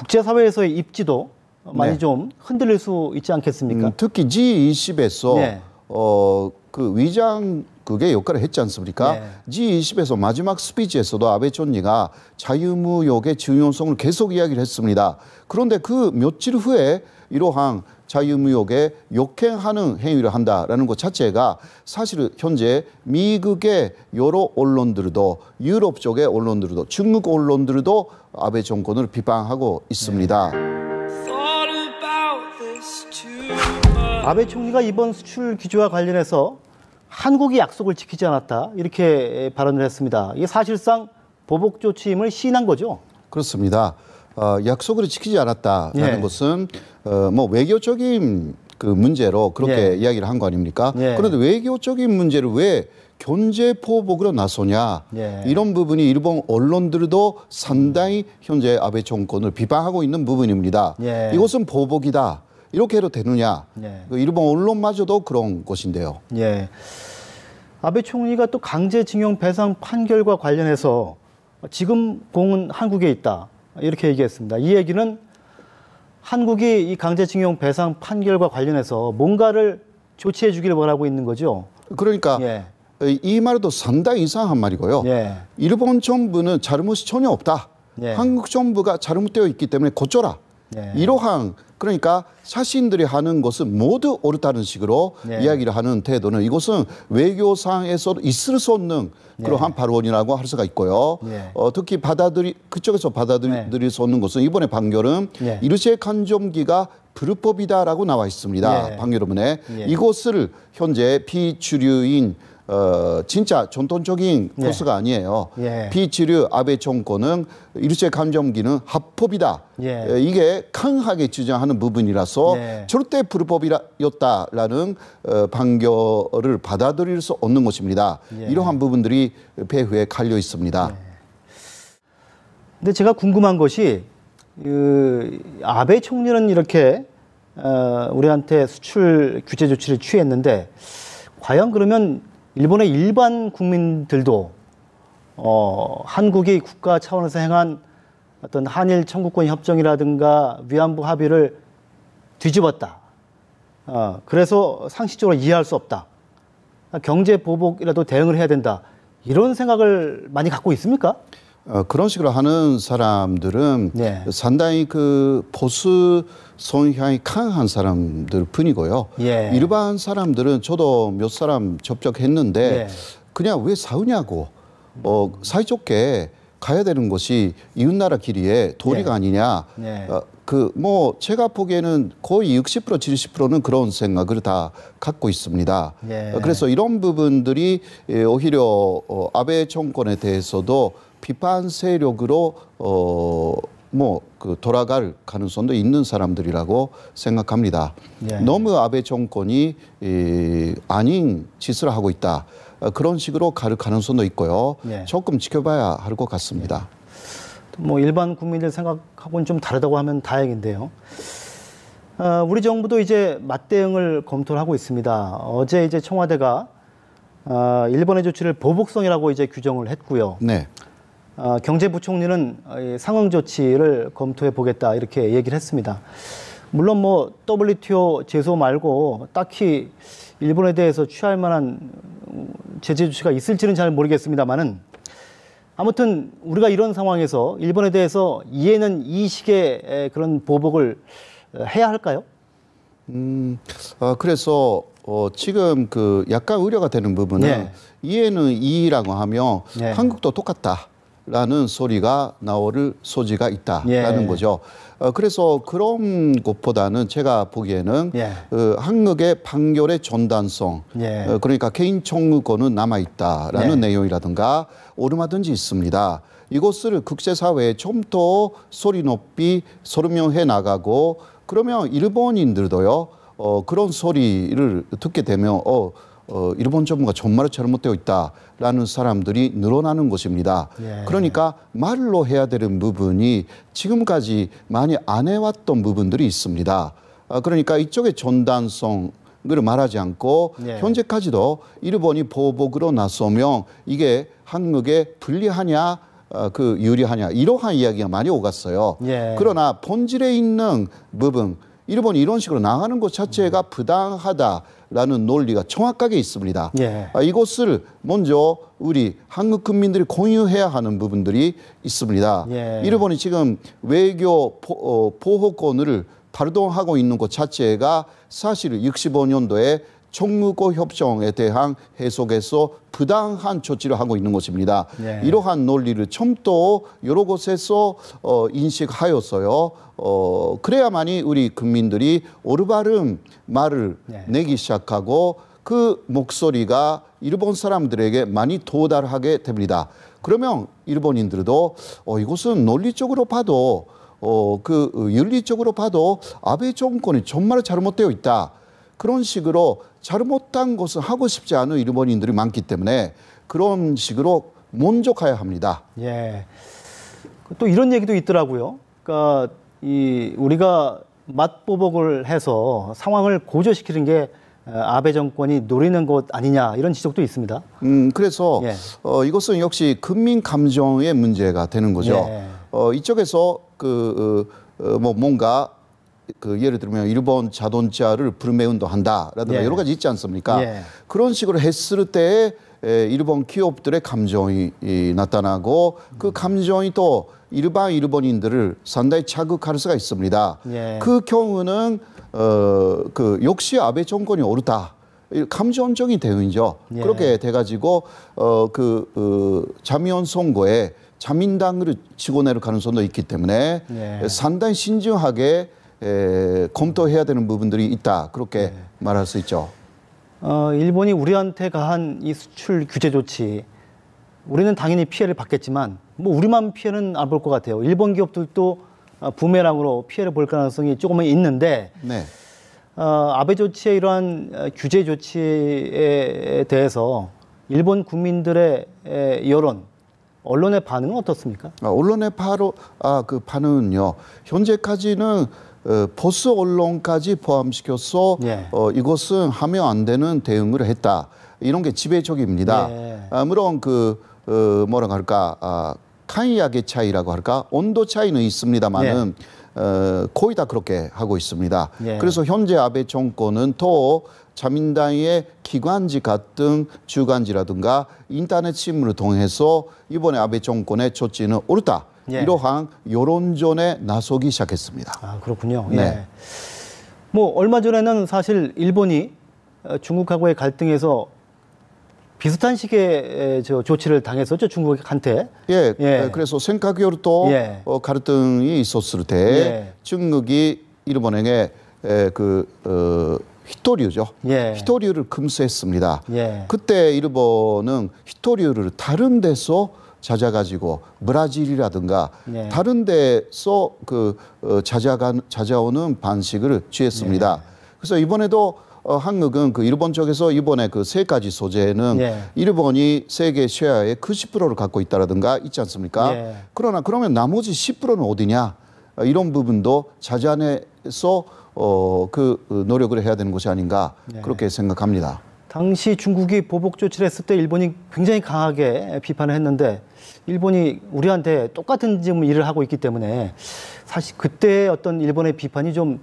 국제사회에서의 입지도 많이 네. 좀 흔들릴 수 있지 않겠습니까? 음, 특히 G20에서 네. 어, 그 위장 그게 역할을 했지 않습니까? 네. G20에서 마지막 스피치에서도 아베 총리가 자유무역의 중요성을 계속 이야기를 했습니다. 그런데 그 며칠 후에 이러한 자유무역에 욕행하는 행위를 한다라는 것 자체가 사실 현재 미국의 여러 언론들도 유럽 쪽의 언론들도 중국 언론들도 아베 정권을 비방하고 있습니다. 아베 총리가 이번 수출 규제와 관련해서 한국이 약속을 지키지 않았다 이렇게 발언을 했습니다. 이게 사실상 보복 조치임을 시인한 거죠. 그렇습니다. 어, 약속을 지키지 않았다라는 예. 것은 어, 뭐 외교적인 그 문제로 그렇게 예. 이야기를 한 거 아닙니까? 예. 그런데 외교적인 문제를 왜 견제 포복으로 나서냐 예. 이런 부분이 일본 언론들도 상당히 현재 아베 정권을 비방하고 있는 부분입니다. 예. 이것은 보복이다 이렇게 해도 되느냐? 예. 그 일본 언론마저도 그런 것인데요. 예. 아베 총리가 또 강제징용 배상 판결과 관련해서 지금 공은 한국에 있다. 이렇게 얘기했습니다. 이 얘기는 한국이 이 강제징용 배상 판결과 관련해서 뭔가를 조치해 주기를 원하고 있는 거죠. 그러니까 예. 이 말도 상당히 이상한 말이고요. 예. 일본 정부는 잘못이 전혀 없다. 예. 한국 정부가 잘못되어 있기 때문에 고쳐라. 예. 이러한 그러니까 자신들이 하는 것은 모두 옳다는 식으로 네. 이야기를 하는 태도는 이것은 외교상에서 있을 수 없는 네. 그러한 네. 발언이라고 할 수가 있고요. 네. 어, 특히 받아들이 그쪽에서 받아들일 네. 수 없는 것은 이번에 방결은 네. 이르시의 간종기가 불법이다라고 나와 있습니다. 방결문에 이것을 현재 비주류인 어, 진짜 전통적인 예. 코스가 아니에요. 예. 비치류 아베 정권은 일제 감정기는 합법이다. 예. 예. 이게 강하게 주장하는 부분이라서 예. 절대 불법이었다라는 어, 판결을 받아들일 수 없는 것입니다. 예. 이러한 부분들이 배후에 갈려 있습니다. 근데 제가 궁금한 것이 그 아베 총리는 이렇게 어, 우리한테 수출 규제 조치를 취했는데 과연 그러면 일본의 일반 국민들도 어, 한국이 국가 차원에서 행한 어떤 한일 청구권 협정이라든가 위안부 합의를 뒤집었다. 어, 그래서 상식적으로 이해할 수 없다. 경제 보복이라도 대응을 해야 된다. 이런 생각을 많이 갖고 있습니까? 어, 그런 식으로 하는 사람들은 예. 상당히 그 보수 성향이 강한 사람들 뿐이고요. 예. 일반 사람들은 저도 몇 사람 접촉했는데 예. 그냥 왜사우냐고 어, 사이좋게 가야 되는 것이 이웃나라 길이의 도리가 예. 아니냐. 예. 어, 그뭐 제가 보기에는 거의 60% 70%는 그런 생각을 다 갖고 있습니다. 예. 그래서 이런 부분들이 오히려 어, 아베 정권에 대해서도 비판 세력으로 어, 뭐그 돌아갈 가능성도 있는 사람들이라고 생각합니다. 예. 너무 아베 정권이 이, 아닌 짓을 하고 있다. 어, 그런 식으로 가를 가능성도 있고요. 예. 조금 지켜봐야 할 것 같습니다. 예. 뭐 일반 국민들 생각하고는 좀 다르다고 하면 다행인데요. 어, 우리 정부도 이제 맞대응을 검토를 하고 있습니다. 어제 이제 청와대가 어, 일본의 조치를 보복성이라고 이제 규정을 했고요. 네. 어, 경제부총리는 어, 상황 조치를 검토해 보겠다 이렇게 얘기를 했습니다. 물론 뭐 WTO 제소 말고 딱히 일본에 대해서 취할 만한 음, 제재 조치가 있을지는 잘 모르겠습니다만은 아무튼 우리가 이런 상황에서 일본에 대해서 이해는 이 식의 그런 보복을 어, 해야 할까요? 음, 아, 그래서 어, 지금 그 약간 우려가 되는 부분은 네. 이해는 이라고 하며 네. 한국도 똑같다. 라는 소리가 나올 소지가 있다라는 예. 거죠. 어, 그래서 그런 것보다는 제가 보기에는 예. 어, 한국의 판결의 전단성, 예. 어, 그러니까 개인 청구권은 남아있다라는 예. 내용이라든가 오 얼마든지 있습니다. 이것을 국제사회에 좀 더 소리 높이 설명해 나가고 그러면 일본인들도요, 어, 그런 소리를 듣게 되면, 어, 어, 일본 정부가 정말 잘못되어 있다라는 사람들이 늘어나는 것입니다. 예. 그러니까 말로 해야 되는 부분이 지금까지 많이 안 해왔던 부분들이 있습니다. 어, 그러니까 이쪽의 전단성 을 말하지 않고 예. 현재까지도 일본이 보복으로 나서면 이게 한국에 불리하냐 어, 그 유리하냐 이러한 이야기가 많이 오갔어요. 예. 그러나 본질에 있는 부분 일본이 이런 식으로 나가는 것 자체가 음. 부당하다. 라는 논리가 정확하게 있습니다. 예. 아, 이것을 먼저 우리 한국 국민들이 공유해야 하는 부분들이 있습니다. 예. 일본이 지금 외교 포, 어, 보호권을 발동하고 있는 것 자체가 사실 65년도에 총무고 협정에 대한 해석에서 부당한 조치를 하고 있는 것입니다. 예. 이러한 논리를 처음 또 여러 곳에서 어, 인식하였어요. 어, 그래야만이 우리 국민들이 오르바른 말을 네. 내기 시작하고 그 목소리가 일본 사람들에게 많이 도달하게 됩니다. 그러면 일본인들도 어, 이곳은 논리적으로 봐도 어, 그 윤리적으로 봐도 아베 정권이 정말 잘못되어 있다. 그런 식으로 잘못한 것을 하고 싶지 않은 일본인들이 많기 때문에 그런 식으로 먼저 가야 합니다. 예. 또 이런 얘기도 있더라고요. 그러니까 이 우리가 맞보복을 해서 상황을 고조시키는 게 어, 아베 정권이 노리는 것 아니냐 이런 지적도 있습니다. 음 그래서 예. 어, 이것은 역시 근민 감정의 문제가 되는 거죠. 예. 어, 이쪽에서 그뭐 어, 어 뭐 뭔가 그 예를 들면 일본 자동차를 불매 운동한다라든가 예. 여러 가지 있지 않습니까? 예. 그런 식으로 했을 때에 예, 일본 기업들의 감정이 나타나고 그 감정이 또 일반 일본인들을 상당히 자극할 수가 있습니다. 예. 그 경우는 어, 그 역시 아베 정권이 옳다. 감정적인 대응이죠. 예. 그렇게 돼가지고 어그 어, 그, 어 자미원 선거에 자민당을 치고 내릴 가능성도 있기 때문에 예. 상당히 신중하게 에, 검토해야 되는 부분들이 있다. 그렇게 예. 말할 수 있죠. 어, 일본이 우리한테 가한 이 수출 규제 조치 우리는 당연히 피해를 받겠지만 뭐 우리만 피해는 안 볼 것 같아요. 일본 기업들도 어, 부메랑으로 피해를 볼 가능성이 조금은 있는데 네. 어, 아베 조치의 이러한 어, 규제 조치에 대해서 일본 국민들의 여론 언론의 반응은 어떻습니까? 아, 언론의 바로 아, 그 반응은요. 현재까지는 어, 보스 언론까지 포함시켜서 예. 어, 이것은 하면 안 되는 대응을 했다. 이런 게 지배적입니다. 예. 아, 물론 그 어, 뭐라고 할까 아, 강이학의 차이라고 할까 온도 차이는 있습니다만은 예. 어, 거의 다 그렇게 하고 있습니다. 네. 그래서 현재 아베 정권은 더 자민당의 기관지 같은 주간지라든가 인터넷 신문을 통해서 이번에 아베 정권의 조치는 옳다. 예. 이러한 여론전에 나서기 시작했습니다. 아, 그렇군요. 네. 예. 뭐 얼마 전에는 사실 일본이 어, 중국하고의 갈등에서 비슷한 식의 저 조치를 당했었죠 중국한테. 예, 예. 그래서 생각으로도 예. 어, 갈등이 있었을 때 예. 중국이 일본에게 에, 그 어, 히토류죠. 예. 히토류를 금수했습니다. 예. 그때 일본은 히토류를 다른 데서 찾아가지고 브라질이라든가 네. 다른 데서 그 어, 찾아간 찾아오는 방식을 취했습니다. 네. 그래서 이번에도 어, 한국은 그 일본 쪽에서 이번에 그 세 가지 소재는 예. 일본이 세계 쉐어의 그 10%를 갖고 있다라든가 있지 않습니까? 예. 그러나 그러면 나머지 10%는 어디냐? 어, 이런 부분도 자제내서 어, 그 노력을 해야 되는 것이 아닌가 예. 그렇게 생각합니다. 당시 중국이 보복 조치를 했을 때 일본이 굉장히 강하게 비판을 했는데 일본이 우리한테 똑같은 지금 일을 하고 있기 때문에 사실 그때 어떤 일본의 비판이 좀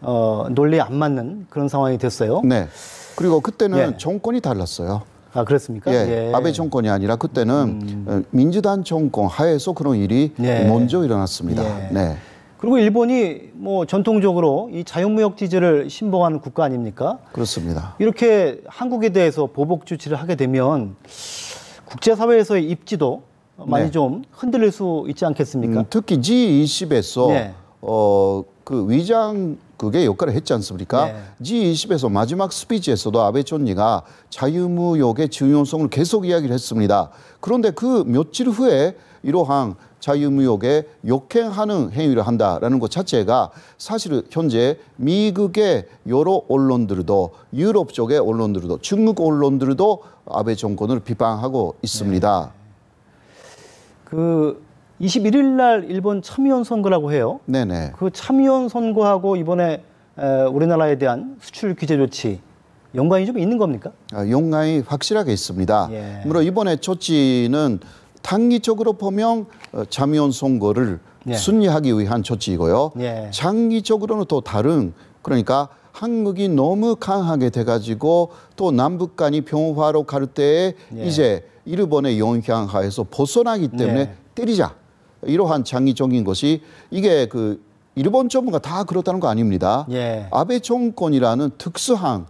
어, 논리에 안 맞는 그런 상황이 됐어요. 네. 그리고 그때는 예. 정권이 달랐어요. 아 그렇습니까? 예, 예. 아베 정권이 아니라 그때는 음. 어, 민주당 정권 하에서 그런 일이 예. 먼저 일어났습니다. 예. 네. 그리고 일본이 뭐 전통적으로 이 자유무역 티지를 신봉하는 국가 아닙니까? 그렇습니다. 이렇게 한국에 대해서 보복 조치를 하게 되면 국제사회에서의 입지도 많이 네. 좀 흔들릴 수 있지 않겠습니까? 음, 특히 G20에서 네. 어그 위장 그게 역할을 했지 않습니까? 네. G20에서 마지막 스피치에서도 아베 총리가 자유무역의 중요성을 계속 이야기를 했습니다. 그런데 그 며칠 후에 이러한 자유무역에 욕행하는 행위를 한다라는 것 자체가 사실은 현재 미국의 여러 언론들도 유럽 쪽의 언론들도 중국 언론들도 아베 정권을 비방하고 있습니다. 네. 그 21일 날 일본 참의원 선거라고 해요. 네네. 그 참의원 선거하고 이번에 우리나라에 대한 수출 규제 조치 연관이 좀 있는 겁니까? 아, 연관이 확실하게 있습니다. 예. 물론 이번에 조치는 단기적으로 보면 어, 자미원 선거를 예. 순리하기 위한 조치이고요. 예. 장기적으로는 또 다른 그러니까 한국이 너무 강하게 돼가지고 또 남북 간이 평화로 갈 때에 예. 이제 일본의 영향하에서 벗어나기 때문에 예. 때리자 이러한 장기적인 것이 이게 그 일본 정부가다 그렇다는 거 아닙니다. 예. 아베 정권이라는 특수한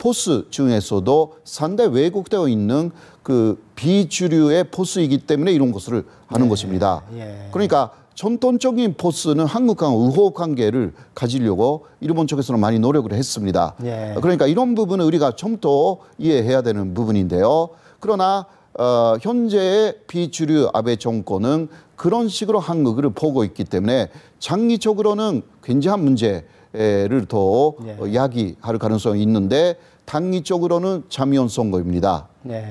포스 중에서도 상대 왜곡되어 있는 그 비주류의 포스이기 때문에 이런 것을 하는 예, 것입니다. 예. 그러니까 전통적인 포스는 한국과 우호 관계를 가지려고 일본 쪽에서는 많이 노력을 했습니다. 예. 그러니까 이런 부분은 우리가 좀 더 이해해야 되는 부분인데요. 그러나 어, 현재의 비주류 아베 정권은 그런 식으로 한국을 보고 있기 때문에 장기적으로는 굉장한 문제. 를더 네. 야기할 가능성이 있는데 당리 쪽으로는 참의원 선거입니다. 네.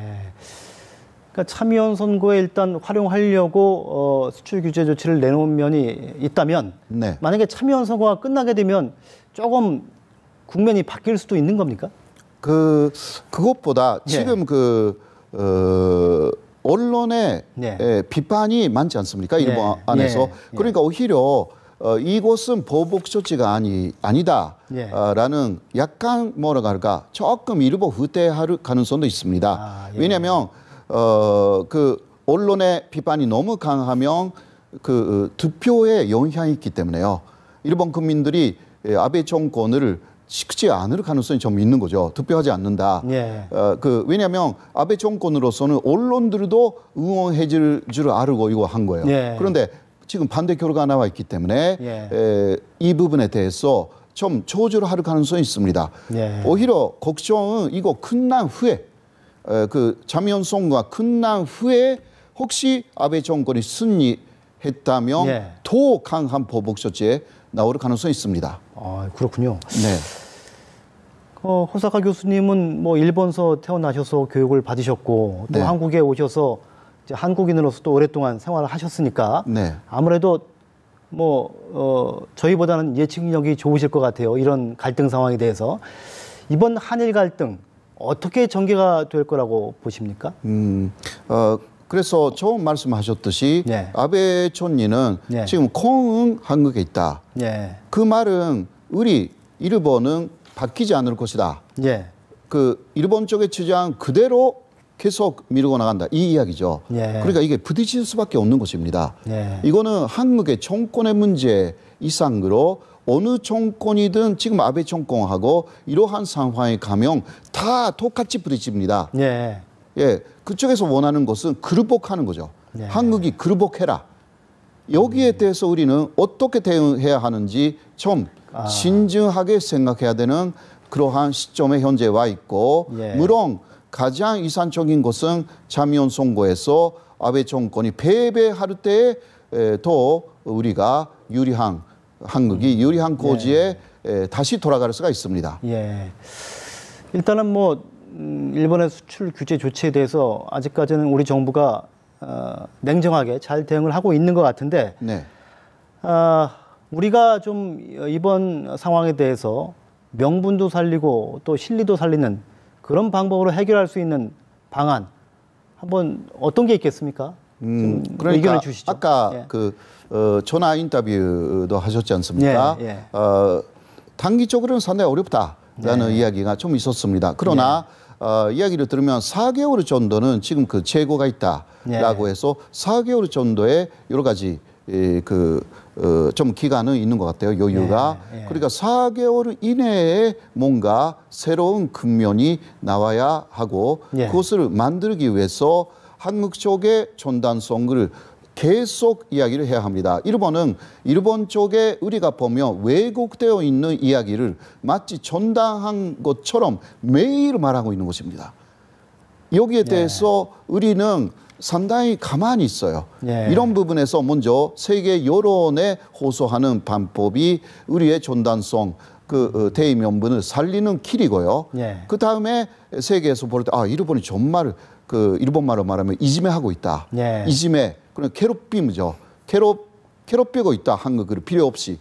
그러니까 참의원 선거에 일단 활용하려고 어, 수출 규제 조치를 내놓은 면이 있다면 네. 만약에 참의원 선거가 끝나게 되면 조금 국면이 바뀔 수도 있는 겁니까? 그 그것보다 네. 지금 그 어, 언론에 네. 예, 비판이 많지 않습니까 일본 네. 안에서 그러니까 오히려 어, 이곳은 보복조치가 아니, 아니다라는 예. 어, 약간 뭐라 할까 조금 일부 후퇴할 가능성도 있습니다. 아, 예. 왜냐하면 어, 그 언론의 비판이 너무 강하면 그 어, 투표에 영향이 있기 때문에요. 일본 국민들이 예, 아베 정권을 식지 않을 가능성이 좀 있는 거죠. 투표하지 않는다. 예. 어, 그 왜냐하면 아베 정권으로서는 언론들도 응원해줄 줄 알고 이거 한 거예요. 예. 그런데 지금 반대 결과가 나와 있기 때문에 예. 에, 이 부분에 대해서 좀 조절할 가능성이 있습니다. 예. 오히려 걱정은 이거 끝난 후에 에, 그 자면송과 끝난 후에 혹시 아베 정권이 승리했다면 예. 더 강한 보복 조치에 나올 가능성이 있습니다. 아 그렇군요. 네. 어, 호사카 교수님은 뭐 일본서 태어나셔서 교육을 받으셨고 또 네. 한국에 오셔서 이제 한국인으로서 또 오랫동안 생활을 하셨으니까 네. 아무래도 뭐 어, 저희보다는 예측력이 좋으실 것 같아요. 이런 갈등 상황에 대해서 이번 한일 갈등 어떻게 전개가 될 거라고 보십니까? 음, 어, 그래서 처음 말씀하셨듯이 네. 아베 촌리는 네. 지금 콩은 한국에 있다. 네. 그 말은 우리 일본은 바뀌지 않을 것이다. 예. 그 일본 쪽의 주장 그대로 계속 미루고 나간다 이 이야기죠. 예. 그러니까 이게 부딪힐 수밖에 없는 것입니다. 예. 이거는 한국의 정권의 문제 이상으로 어느 정권이든 지금 아베 정권하고 이러한 상황에 가면 다 똑같이 부딪힙니다. 예. 예, 그쪽에서 원하는 것은 극복하는 거죠. 예. 한국이 극복해라. 여기에 대해서 우리는 어떻게 대응해야 하는지 좀 아. 신중하게 생각해야 되는 그러한 시점에 현재 와 있고 예. 물론 가장 이상적인 것은 참미원 선거에서 아베 정권이 패배할 때에더 우리가 유리한 한국이 음. 유리한 고지에 예. 다시 돌아갈 수가 있습니다. 예. 일단은 뭐 음, 일본의 수출 규제 조치에 대해서 아직까지는 우리 정부가 어, 냉정하게 잘 대응을 하고 있는 것 같은데 네. 어, 우리가 좀 이번 상황에 대해서 명분도 살리고 또 실리도 살리는 그런 방법으로 해결할 수 있는 방안 한번 어떤 게 있겠습니까? 음, 그러니까 의견을 주시죠. 아까 예. 그 어, 전화 인터뷰도 하셨지 않습니까? 예, 예. 어, 단기적으로는 상당히 어렵다라는 네. 이야기가 좀 있었습니다. 그러나 네. 어, 이야기를 들으면 4개월 정도는 지금 그 재고가 있다라고 네. 해서 4개월 정도의 여러 가지 그, 어, 좀 기간은 있는 것 같아요, 여유가. 예, 예. 그러니까 4개월 이내에 뭔가 새로운 국면이 나와야 하고 예. 그것을 만들기 위해서 한국 쪽의 전단성을 계속 이야기를 해야 합니다. 일본은 일본 쪽에 우리가 보면 왜곡되어 있는 이야기를 마치 전당한 것처럼 매일 말하고 있는 것입니다. 여기에 예. 대해서 우리는 상당히 가만히 있어요. 예. 이런 부분에서 먼저 세계 여론에 호소하는 방법이 우리의 존단성, 그 어, 대의 명분을 살리는 길이고요. 예. 그 다음에 세계에서 볼 때아 일본이 정말 그 일본말로 말하면 이지매하고 있다. 예. 이지매 그런 괴롭힘이죠. 괴롭 괴롭히고 있다 한국을 필요 없이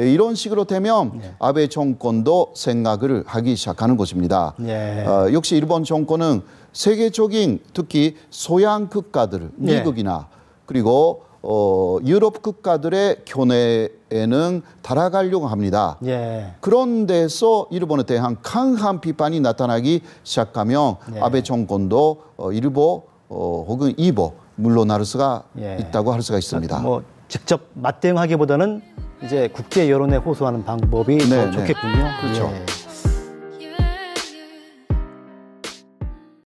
예, 이런 식으로 되면 예. 아베 정권도 생각을 하기 시작하는 것입니다. 예. 어, 역시 일본 정권은 세계적인 특히 소양 국가들 예. 미국이나 그리고 어, 유럽 국가들의 견해에는 따라가려고 합니다. 예. 그런데서 일본에 대한 강한 비판이 나타나기 시작하면 예. 아베 정권도 어, 일보 어, 혹은 이보 물러날 수가 예. 있다고 할 수가 있습니다. 뭐 직접 맞대응하기보다는 이제 국제 여론에 호소하는 방법이 네, 더 네. 좋겠군요. 그렇죠. 예.